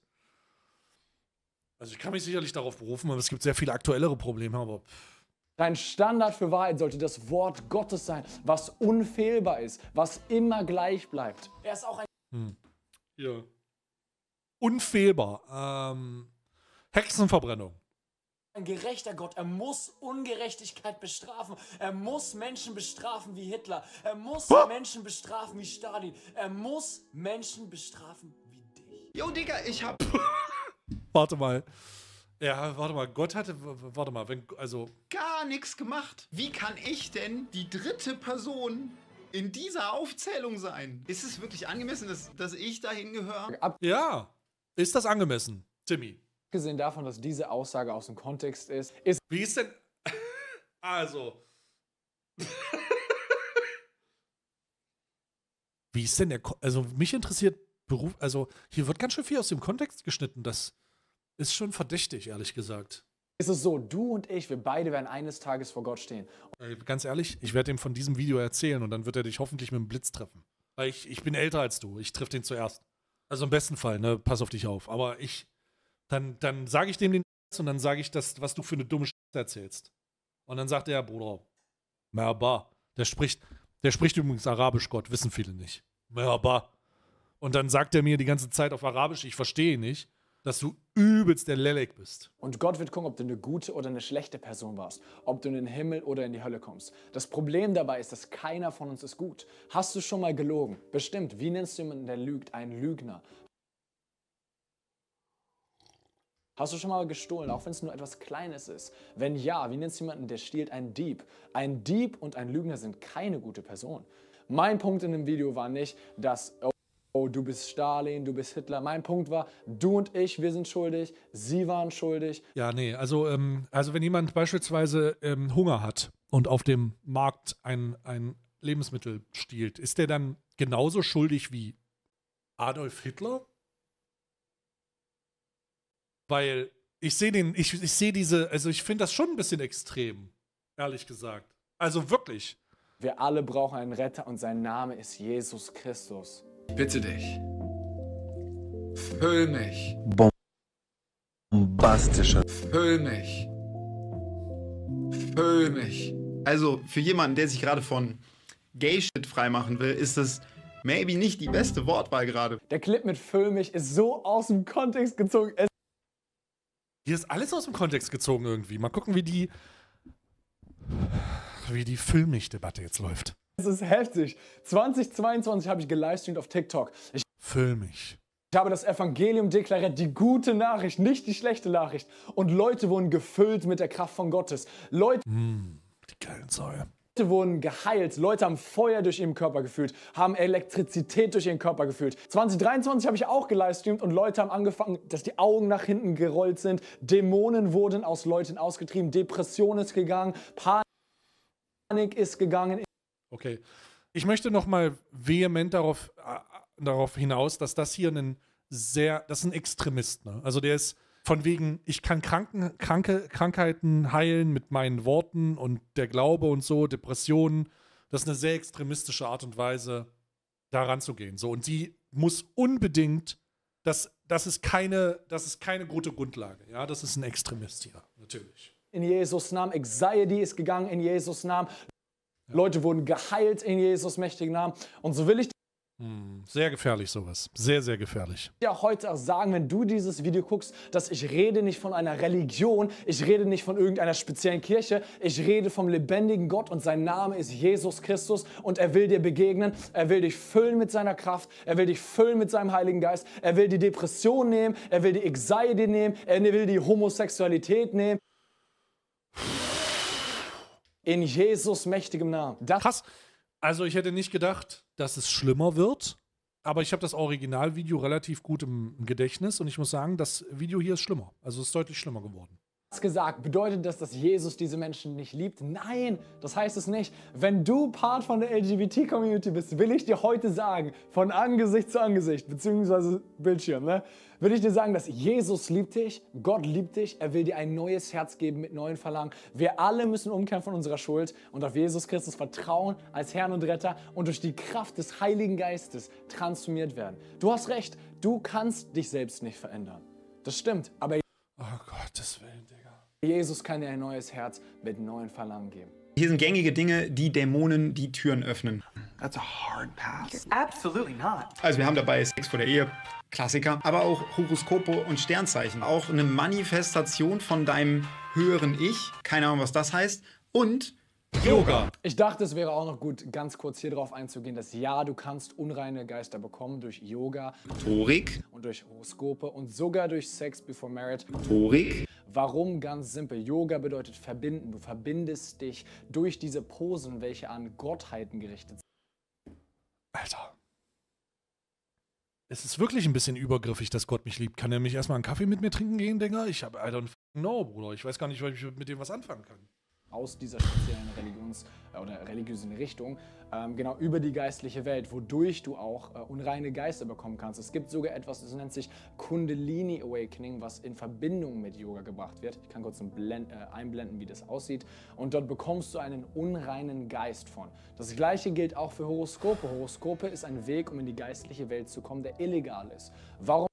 Also ich kann mich sicherlich darauf berufen, aber es gibt sehr viele aktuellere Probleme, aber... Pff. Dein Standard für Wahrheit sollte das Wort Gottes sein, was unfehlbar ist, was immer gleich bleibt. Er ist auch ein... Hm. Ja. Unfehlbar. Ähm, Hexenverbrennung ein gerechter Gott. Er muss Ungerechtigkeit bestrafen. Er muss Menschen bestrafen wie Hitler. Er muss oh. Menschen bestrafen wie Stalin. Er muss Menschen bestrafen wie dich. Jo, Digga, ich hab... warte mal. Ja, warte mal, Gott hatte, warte mal, wenn, also... Gar nichts gemacht. Wie kann ich denn die dritte Person in dieser Aufzählung sein? Ist es wirklich angemessen, dass, dass ich dahin gehöre? Ja, ist das angemessen, Timmy? Abgesehen davon, dass diese Aussage aus dem Kontext ist, ist. Wie ist denn. also. Wie ist denn der. Ko also, mich interessiert Beruf. Also, hier wird ganz schön viel aus dem Kontext geschnitten. Das ist schon verdächtig, ehrlich gesagt. Ist Es so, du und ich, wir beide werden eines Tages vor Gott stehen. Ey, ganz ehrlich, ich werde ihm von diesem Video erzählen und dann wird er dich hoffentlich mit dem Blitz treffen. Weil ich, ich bin älter als du. Ich treffe den zuerst. Also im besten Fall, ne? Pass auf dich auf. Aber ich, dann, dann sage ich dem den und dann sage ich das, was du für eine dumme Scheiße erzählst. Und dann sagt er, Bruder, Merba. Der spricht, der spricht übrigens Arabisch, Gott, wissen viele nicht. Merba. Und dann sagt er mir die ganze Zeit auf Arabisch, ich verstehe nicht, dass du übelst der Lelek bist. Und Gott wird gucken, ob du eine gute oder eine schlechte Person warst, ob du in den Himmel oder in die Hölle kommst. Das Problem dabei ist, dass keiner von uns ist gut. Hast du schon mal gelogen? Bestimmt. Wie nennst du jemanden, der lügt? Ein Lügner. Hast du schon mal gestohlen, auch wenn es nur etwas Kleines ist? Wenn ja, wie nennt es jemanden, der stiehlt, ein Dieb? Ein Dieb und ein Lügner sind keine gute Person. Mein Punkt in dem Video war nicht, dass, oh, oh, du bist Stalin, du bist Hitler. Mein Punkt war, du und ich, wir sind schuldig, sie waren schuldig. Ja, nee, also, ähm, also wenn jemand beispielsweise ähm, Hunger hat und auf dem Markt ein, ein Lebensmittel stiehlt, ist der dann genauso schuldig wie Adolf Hitler? Weil ich sehe den, ich, ich sehe diese, also ich finde das schon ein bisschen extrem, ehrlich gesagt. Also wirklich. Wir alle brauchen einen Retter und sein Name ist Jesus Christus. Bitte dich. Füll mich. Bombastische. Füll mich. Füll mich. Also für jemanden, der sich gerade von Gay-Shit freimachen will, ist das maybe nicht die beste Wortwahl gerade. Der Clip mit Füll ist so aus dem Kontext gezogen. Es hier ist alles aus dem Kontext gezogen irgendwie. Mal gucken, wie die, wie die Filmig-Debatte jetzt läuft. Es ist heftig. 2022 habe ich gelivestreamt auf TikTok. Ich Füllmilch. Ich habe das Evangelium deklariert, die gute Nachricht, nicht die schlechte Nachricht. Und Leute wurden gefüllt mit der Kraft von Gottes. Leute. Mm, die geilen Kölnsäure. Leute wurden geheilt, Leute haben Feuer durch ihren Körper gefühlt, haben Elektrizität durch ihren Körper gefühlt. 2023 habe ich auch gelivestreamt und Leute haben angefangen, dass die Augen nach hinten gerollt sind, Dämonen wurden aus Leuten ausgetrieben, Depression ist gegangen, Panik ist gegangen. Okay, ich möchte nochmal vehement darauf, äh, darauf hinaus, dass das hier ein sehr, das ist ein Extremist, ne? Also der ist von wegen, ich kann Kranken, Kranke, Krankheiten heilen mit meinen Worten und der Glaube und so, Depressionen. Das ist eine sehr extremistische Art und Weise, da ranzugehen. So, und sie muss unbedingt, das, das, ist keine, das ist keine gute Grundlage. Ja, das ist ein Extremist hier, natürlich. In Jesus' Namen, Anxiety ist gegangen in Jesus' Namen. Ja. Leute wurden geheilt in Jesus' mächtigen Namen. Und so will ich hm, sehr gefährlich sowas. Sehr, sehr gefährlich. Ja, heute auch sagen, wenn du dieses Video guckst, dass ich rede nicht von einer Religion, ich rede nicht von irgendeiner speziellen Kirche, ich rede vom lebendigen Gott und sein Name ist Jesus Christus und er will dir begegnen, er will dich füllen mit seiner Kraft, er will dich füllen mit seinem Heiligen Geist, er will die Depression nehmen, er will die Anxiety nehmen, er will die Homosexualität nehmen. In Jesus mächtigem Namen. Das Krass. Also ich hätte nicht gedacht, dass es schlimmer wird, aber ich habe das Originalvideo relativ gut im Gedächtnis und ich muss sagen, das Video hier ist schlimmer. Also es ist deutlich schlimmer geworden gesagt, bedeutet das, dass Jesus diese Menschen nicht liebt? Nein, das heißt es nicht. Wenn du Part von der LGBT-Community bist, will ich dir heute sagen, von Angesicht zu Angesicht, beziehungsweise Bildschirm, ne, will ich dir sagen, dass Jesus liebt dich, Gott liebt dich, er will dir ein neues Herz geben mit neuen Verlangen. Wir alle müssen umkehren von unserer Schuld und auf Jesus Christus vertrauen als Herrn und Retter und durch die Kraft des Heiligen Geistes transformiert werden. Du hast recht, du kannst dich selbst nicht verändern. Das stimmt, aber... Oh Gottes Willen, Digga. Jesus kann dir ein neues Herz mit neuen Verlangen geben. Hier sind gängige Dinge, die Dämonen die Türen öffnen. That's a hard pass. Absolutely not. Also wir haben dabei Sex vor der Ehe, Klassiker, aber auch Horoskope und Sternzeichen. Auch eine Manifestation von deinem höheren Ich, keine Ahnung, was das heißt. Und Yoga. Ich dachte, es wäre auch noch gut, ganz kurz hier drauf einzugehen, dass ja, du kannst unreine Geister bekommen durch Yoga, Rhetorik und durch Horoskope und sogar durch Sex before Marriage. Rhetorik. Warum? Ganz simpel. Yoga bedeutet verbinden. Du verbindest dich durch diese Posen, welche an Gottheiten gerichtet sind. Alter. Es ist wirklich ein bisschen übergriffig, dass Gott mich liebt. Kann er mich erstmal einen Kaffee mit mir trinken gehen, Dinger? Ich habe, I don't know, Bruder. Ich weiß gar nicht, ob ich mit dem was anfangen kann aus dieser speziellen Religions- äh, oder religiösen Richtung, ähm, genau über die geistliche Welt, wodurch du auch äh, unreine Geister bekommen kannst. Es gibt sogar etwas, das nennt sich Kundalini Awakening, was in Verbindung mit Yoga gebracht wird. Ich kann kurz ein Blend, äh, einblenden, wie das aussieht. Und dort bekommst du einen unreinen Geist von. Das gleiche gilt auch für Horoskope. Horoskope ist ein Weg, um in die geistliche Welt zu kommen, der illegal ist. Warum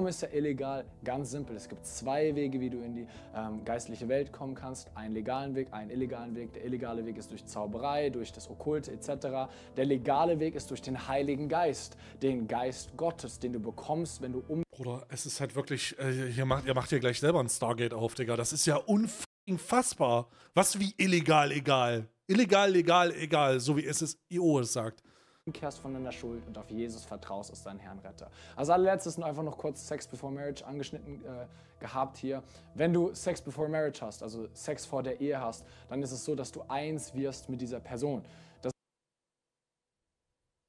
Warum ist er illegal? Ganz simpel. Es gibt zwei Wege, wie du in die ähm, geistliche Welt kommen kannst. Einen legalen Weg, einen illegalen Weg. Der illegale Weg ist durch Zauberei, durch das Okkulte etc. Der legale Weg ist durch den Heiligen Geist, den Geist Gottes, den du bekommst, wenn du um... Bruder, es ist halt wirklich... Äh, hier macht, ihr macht hier gleich selber ein Stargate auf, Digga. Das ist ja unfassbar. Was wie illegal, egal. Illegal, legal, egal. So wie es ist, IO es sagt umkehrst von deiner Schuld und auf Jesus vertraust, ist dein Herrn Retter. Also allerletztes und einfach noch kurz Sex Before Marriage angeschnitten äh, gehabt hier. Wenn du Sex Before Marriage hast, also Sex vor der Ehe hast, dann ist es so, dass du eins wirst mit dieser Person. Das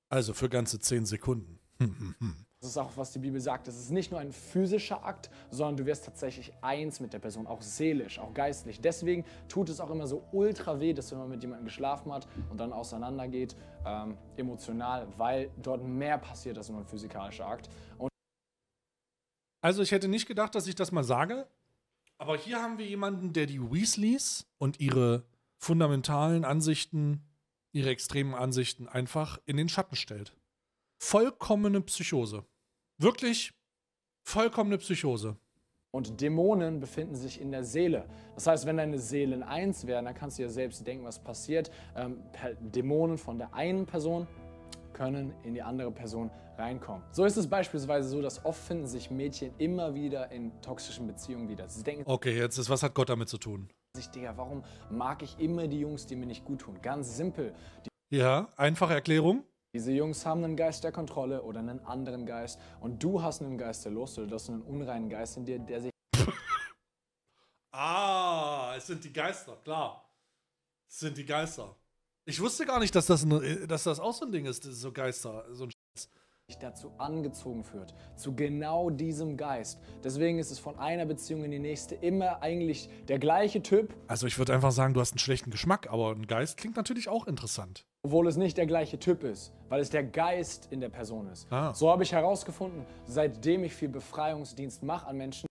also für ganze zehn Sekunden. Das ist auch, was die Bibel sagt. Es ist nicht nur ein physischer Akt, sondern du wirst tatsächlich eins mit der Person, auch seelisch, auch geistlich. Deswegen tut es auch immer so ultra weh, dass wenn man mit jemandem geschlafen hat und dann auseinandergeht, ähm, emotional, weil dort mehr passiert als nur ein physikalischer Akt. Und also ich hätte nicht gedacht, dass ich das mal sage, aber hier haben wir jemanden, der die Weasleys und ihre fundamentalen Ansichten, ihre extremen Ansichten einfach in den Schatten stellt. Vollkommene Psychose wirklich vollkommene Psychose. Und Dämonen befinden sich in der Seele. Das heißt, wenn deine Seelen eins werden, dann kannst du ja selbst denken, was passiert. Ähm, halt, Dämonen von der einen Person können in die andere Person reinkommen. So ist es beispielsweise so, dass oft finden sich Mädchen immer wieder in toxischen Beziehungen wieder. Sie denken, okay, jetzt ist, was hat Gott damit zu tun? Sich, Digga, warum mag ich immer die Jungs, die mir nicht gut tun? Ganz simpel. Die ja, einfache Erklärung. Diese Jungs haben einen Geist der Kontrolle oder einen anderen Geist und du hast einen Geist der Lust oder du hast einen unreinen Geist in dir, der sich. ah, es sind die Geister, klar. Es sind die Geister. Ich wusste gar nicht, dass das, äh, dass das auch so ein Ding ist, so Geister, so ein dazu angezogen führt, zu genau diesem Geist. Deswegen ist es von einer Beziehung in die nächste immer eigentlich der gleiche Typ. Also ich würde einfach sagen, du hast einen schlechten Geschmack, aber ein Geist klingt natürlich auch interessant. Obwohl es nicht der gleiche Typ ist, weil es der Geist in der Person ist. Ah. So habe ich herausgefunden, seitdem ich viel Befreiungsdienst mache an Menschen,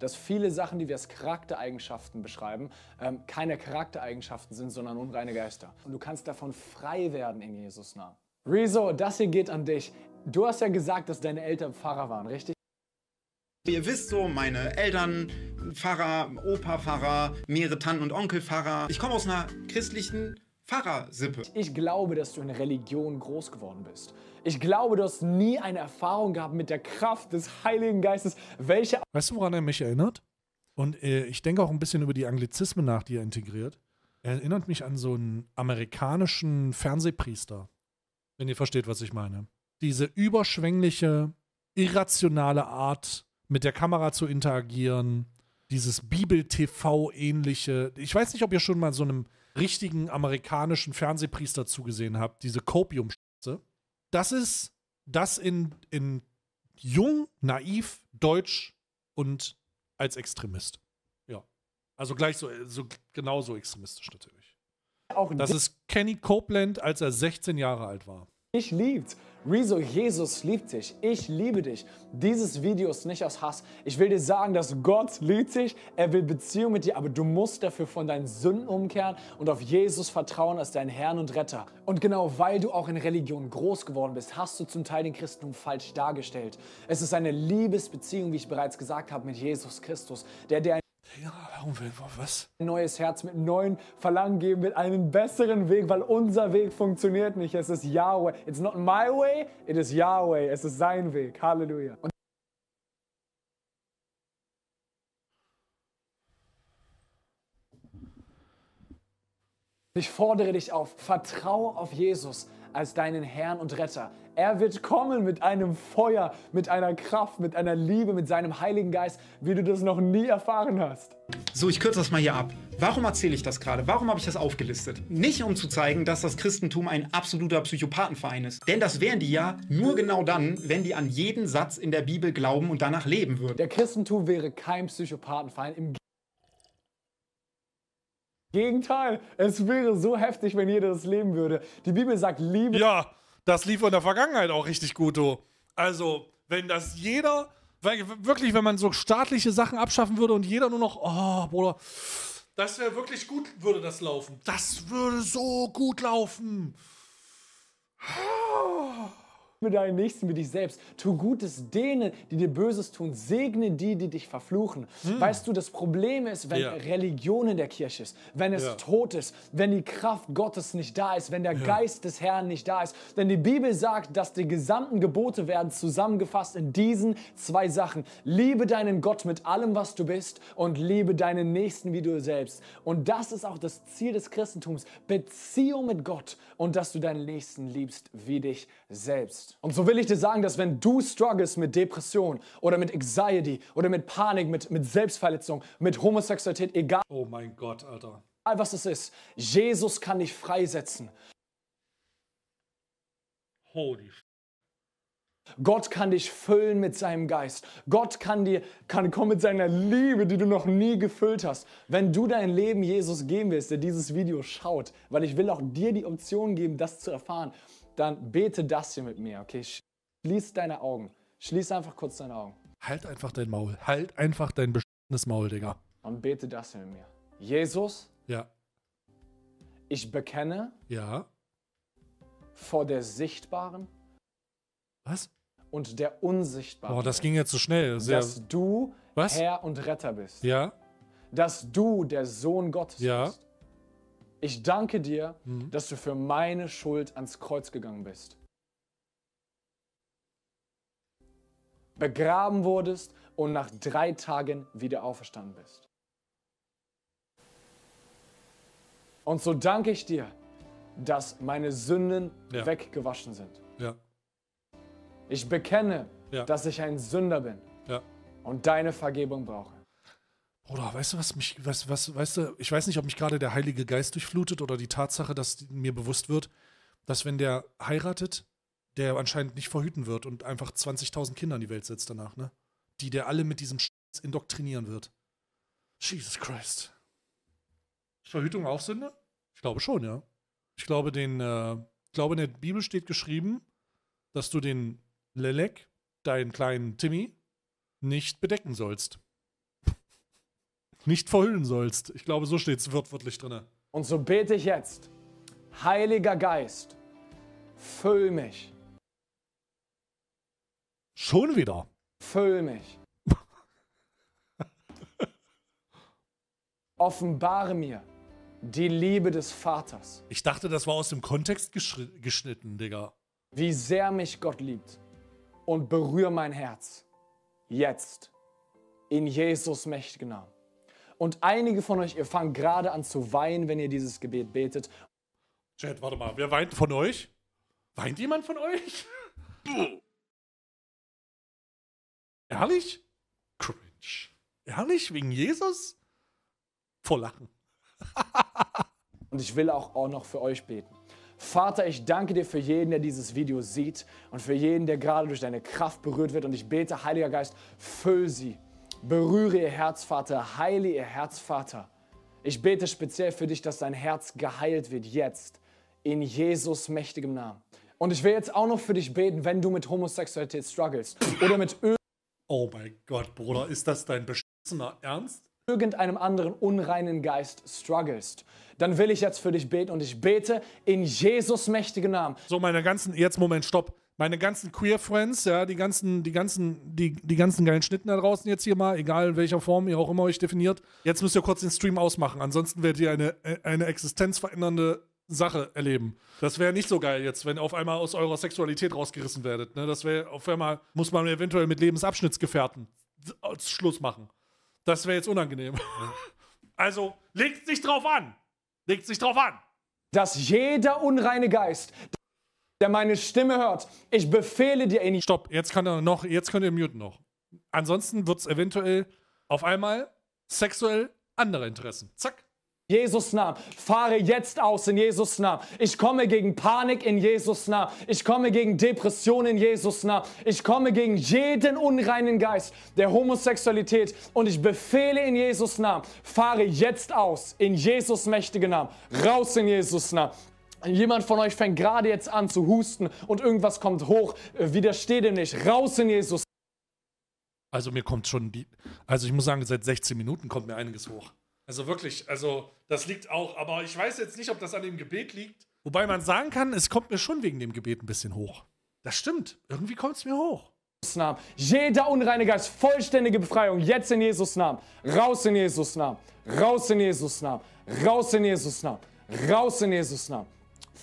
dass viele Sachen, die wir als Charaktereigenschaften beschreiben, ähm, keine Charaktereigenschaften sind, sondern unreine Geister. Und du kannst davon frei werden in Jesus Namen. Rezo, das hier geht an dich. Du hast ja gesagt, dass deine Eltern Pfarrer waren, richtig? Ihr wisst so, meine Eltern, Pfarrer, Opa Pfarrer, mehrere Tanten und Onkel Pfarrer. Ich komme aus einer christlichen Pfarrersippe. Ich glaube, dass du in Religion groß geworden bist. Ich glaube, du hast nie eine Erfahrung gehabt mit der Kraft des Heiligen Geistes, welche... Weißt du, woran er mich erinnert? Und äh, ich denke auch ein bisschen über die Anglizismen nach, die er integriert. Er erinnert mich an so einen amerikanischen Fernsehpriester. Wenn ihr versteht, was ich meine. Diese überschwängliche, irrationale Art, mit der Kamera zu interagieren, dieses Bibel-TV-ähnliche. Ich weiß nicht, ob ihr schon mal so einem richtigen amerikanischen Fernsehpriester zugesehen habt, diese Copium-Schätze. Das ist das in, in jung, naiv, deutsch und als Extremist. Ja. Also gleich so, so genauso extremistisch natürlich. Auch das ist Kenny Copeland, als er 16 Jahre alt war. Ich liebt. Riso, Jesus liebt dich. Ich liebe dich. Dieses Video ist nicht aus Hass. Ich will dir sagen, dass Gott liebt dich. Er will Beziehung mit dir, aber du musst dafür von deinen Sünden umkehren und auf Jesus vertrauen als deinen Herrn und Retter. Und genau weil du auch in Religion groß geworden bist, hast du zum Teil den Christentum falsch dargestellt. Es ist eine Liebesbeziehung, wie ich bereits gesagt habe, mit Jesus Christus, der dir ein Warum will was? Ein neues Herz mit neuen Verlangen geben, mit einem besseren Weg, weil unser Weg funktioniert nicht. Es ist Yahweh. It's not my way, it is Yahweh. Es ist sein Weg. Halleluja. Und ich fordere dich auf, vertraue auf Jesus als deinen Herrn und Retter. Er wird kommen mit einem Feuer, mit einer Kraft, mit einer Liebe, mit seinem Heiligen Geist, wie du das noch nie erfahren hast. So, ich kürze das mal hier ab. Warum erzähle ich das gerade? Warum habe ich das aufgelistet? Nicht um zu zeigen, dass das Christentum ein absoluter Psychopathenverein ist. Denn das wären die ja nur genau dann, wenn die an jeden Satz in der Bibel glauben und danach leben würden. Der Christentum wäre kein Psychopathenverein. Im Gegenteil, es wäre so heftig, wenn jeder das leben würde. Die Bibel sagt Liebe. Ja, das lief in der Vergangenheit auch richtig gut, du. Also, wenn das jeder, weil wirklich, wenn man so staatliche Sachen abschaffen würde und jeder nur noch, oh, Bruder, das wäre wirklich gut, würde das laufen. Das würde so gut laufen. Oh. Liebe deinen Nächsten wie dich selbst. Tu Gutes denen, die dir Böses tun. Segne die, die dich verfluchen. Hm. Weißt du, das Problem ist, wenn ja. Religion in der Kirche ist, wenn es ja. tot ist, wenn die Kraft Gottes nicht da ist, wenn der ja. Geist des Herrn nicht da ist. Denn die Bibel sagt, dass die gesamten Gebote werden zusammengefasst in diesen zwei Sachen. Liebe deinen Gott mit allem, was du bist und liebe deinen Nächsten wie du selbst. Und das ist auch das Ziel des Christentums. Beziehung mit Gott und dass du deinen Nächsten liebst wie dich selbst selbst. Und so will ich dir sagen, dass wenn du struggles mit Depression oder mit Anxiety oder mit Panik, mit, mit Selbstverletzung, mit Homosexualität, egal. Oh mein Gott, Alter. Egal was es ist, Jesus kann dich freisetzen. Holy Gott kann dich füllen mit seinem Geist. Gott kann dir kann kommen mit seiner Liebe, die du noch nie gefüllt hast. Wenn du dein Leben Jesus geben willst, der dieses Video schaut, weil ich will auch dir die Option geben, das zu erfahren dann bete das hier mit mir, okay? Schließ deine Augen. Schließ einfach kurz deine Augen. Halt einfach dein Maul. Halt einfach dein beschissenes Maul, Digga. Und bete das hier mit mir. Jesus. Ja. Ich bekenne. Ja. Vor der sichtbaren. Was? Und der unsichtbaren. Boah, das ging jetzt zu so schnell. Sehr dass du was? Herr und Retter bist. Ja. Dass du der Sohn Gottes ja. bist. Ich danke dir, mhm. dass du für meine Schuld ans Kreuz gegangen bist. Begraben wurdest und nach drei Tagen wieder auferstanden bist. Und so danke ich dir, dass meine Sünden ja. weggewaschen sind. Ja. Ich bekenne, ja. dass ich ein Sünder bin und deine Vergebung brauche. Oder weißt du, was mich, was, was, weißt du, ich weiß nicht, ob mich gerade der Heilige Geist durchflutet oder die Tatsache, dass mir bewusst wird, dass wenn der heiratet, der anscheinend nicht verhüten wird und einfach 20.000 Kinder in die Welt setzt danach, ne? Die der alle mit diesem Scheiß indoktrinieren wird. Jesus Christ. Ist Verhütung auch Sünde? Ich glaube schon, ja. Ich glaube, den, äh, ich glaube, in der Bibel steht geschrieben, dass du den Lelek, deinen kleinen Timmy, nicht bedecken sollst nicht verhüllen sollst. Ich glaube, so steht es wortwörtlich drin. Und so bete ich jetzt, Heiliger Geist, füll mich. Schon wieder. Füll mich. Offenbare mir die Liebe des Vaters. Ich dachte, das war aus dem Kontext geschnitten, Digga. Wie sehr mich Gott liebt. Und berühre mein Herz. Jetzt. In Jesus mächtigen Namen. Und einige von euch, ihr fangt gerade an zu weinen, wenn ihr dieses Gebet betet. Chat, warte mal, wer weint von euch? Weint jemand von euch? Ehrlich? Cringe. Ehrlich? Wegen Jesus? Vor Lachen. und ich will auch, auch noch für euch beten. Vater, ich danke dir für jeden, der dieses Video sieht und für jeden, der gerade durch deine Kraft berührt wird. Und ich bete, Heiliger Geist, füll sie Berühre ihr Herz, Vater. Heile ihr Herz, Vater. Ich bete speziell für dich, dass dein Herz geheilt wird jetzt. In Jesus mächtigem Namen. Und ich will jetzt auch noch für dich beten, wenn du mit Homosexualität strugglest oder mit Oh mein Gott, Bruder, ist das dein beschissener Ernst? irgendeinem anderen unreinen Geist strugglest, dann will ich jetzt für dich beten und ich bete in Jesus mächtigem Namen. So, meine ganzen, jetzt Moment, stopp meine ganzen Queer Friends, ja, die ganzen, die ganzen, die, die ganzen geilen Schnitten da draußen jetzt hier mal, egal in welcher Form ihr auch immer euch definiert. Jetzt müsst ihr kurz den Stream ausmachen, ansonsten werdet ihr eine, äh, eine existenzverändernde Sache erleben. Das wäre nicht so geil jetzt, wenn ihr auf einmal aus eurer Sexualität rausgerissen werdet. Ne? Das wäre auf einmal, muss man eventuell mit Lebensabschnittsgefährten äh, Schluss machen. Das wäre jetzt unangenehm. also legt sich drauf an. Legt sich drauf an. Dass jeder unreine Geist der meine Stimme hört. Ich befehle dir in Stopp, jetzt kann er noch, jetzt könnt ihr muten noch. Ansonsten wird es eventuell auf einmal sexuell andere Interessen. Zack. Jesus Namen. Fahre jetzt aus in Jesus Namen. Ich komme gegen Panik in Jesus Namen. Ich komme gegen Depression in Jesus Namen. Ich komme gegen jeden unreinen Geist der Homosexualität und ich befehle in Jesus Namen, fahre jetzt aus in Jesus mächtigen Namen. Raus in Jesus Namen. Jemand von euch fängt gerade jetzt an zu husten und irgendwas kommt hoch. Äh, Widersteht dem nicht. Raus in Jesus. Also mir kommt schon die. Also ich muss sagen, seit 16 Minuten kommt mir einiges hoch. Also wirklich, also das liegt auch, aber ich weiß jetzt nicht, ob das an dem Gebet liegt. Wobei man sagen kann, es kommt mir schon wegen dem Gebet ein bisschen hoch. Das stimmt. Irgendwie kommt es mir hoch. Namen. Jeder unreine Geist, vollständige Befreiung, jetzt in Jesus Namen. Raus in Jesus Namen. Raus in Jesus Namen. Raus in Jesus Namen. Raus in Jesus Namen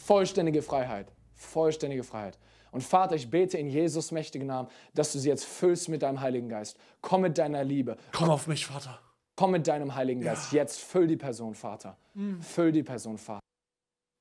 vollständige Freiheit. Vollständige Freiheit. Und Vater, ich bete in Jesus mächtigen Namen, dass du sie jetzt füllst mit deinem Heiligen Geist. Komm mit deiner Liebe. Komm auf mich, Vater. Komm mit deinem Heiligen ja. Geist. Jetzt füll die Person, Vater. Mhm. Füll die Person, Vater.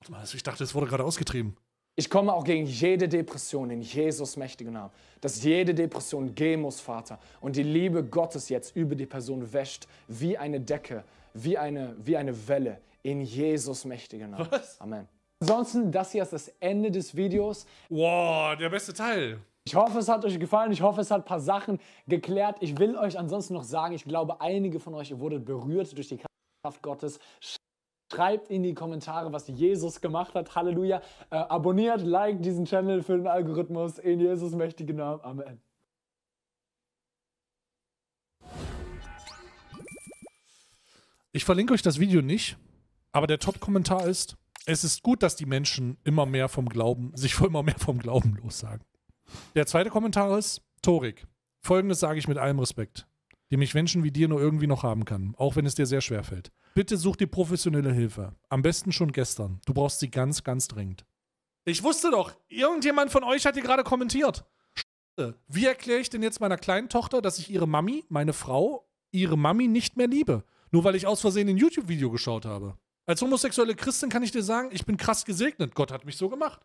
Warte mal, ich dachte, es wurde gerade ausgetrieben. Ich komme auch gegen jede Depression in Jesus mächtigen Namen, dass jede Depression gehen muss, Vater, und die Liebe Gottes jetzt über die Person wäscht, wie eine Decke, wie eine, wie eine Welle in Jesus mächtigen Namen. Was? Amen. Ansonsten, das hier ist das Ende des Videos. Wow, der beste Teil. Ich hoffe, es hat euch gefallen. Ich hoffe, es hat ein paar Sachen geklärt. Ich will euch ansonsten noch sagen, ich glaube, einige von euch wurden berührt durch die Kraft Gottes. Schreibt in die Kommentare, was Jesus gemacht hat. Halleluja. Äh, abonniert, liked diesen Channel für den Algorithmus. In Jesus mächtigen Namen. Amen. Ich verlinke euch das Video nicht, aber der Top-Kommentar ist, es ist gut, dass die Menschen immer mehr vom Glauben, sich immer mehr vom Glauben lossagen. Der zweite Kommentar ist, Torik, folgendes sage ich mit allem Respekt, dem ich Menschen wie dir nur irgendwie noch haben kann, auch wenn es dir sehr schwer fällt. Bitte such dir professionelle Hilfe. Am besten schon gestern. Du brauchst sie ganz, ganz dringend. Ich wusste doch, irgendjemand von euch hat hier gerade kommentiert. Scheiße. Wie erkläre ich denn jetzt meiner kleinen Tochter, dass ich ihre Mami, meine Frau, ihre Mami nicht mehr liebe? Nur weil ich aus Versehen ein YouTube-Video geschaut habe. Als homosexuelle Christin kann ich dir sagen, ich bin krass gesegnet. Gott hat mich so gemacht.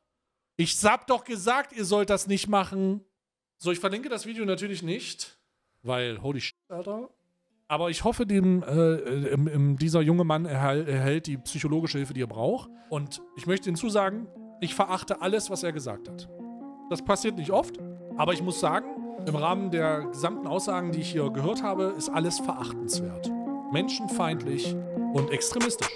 Ich hab doch gesagt, ihr sollt das nicht machen. So, ich verlinke das Video natürlich nicht, weil holy shit, Alter. Aber ich hoffe, dem, äh, im, im, dieser junge Mann erhält, erhält die psychologische Hilfe, die er braucht. Und ich möchte hinzusagen, ich verachte alles, was er gesagt hat. Das passiert nicht oft, aber ich muss sagen, im Rahmen der gesamten Aussagen, die ich hier gehört habe, ist alles verachtenswert. Menschenfeindlich, und extremistisch.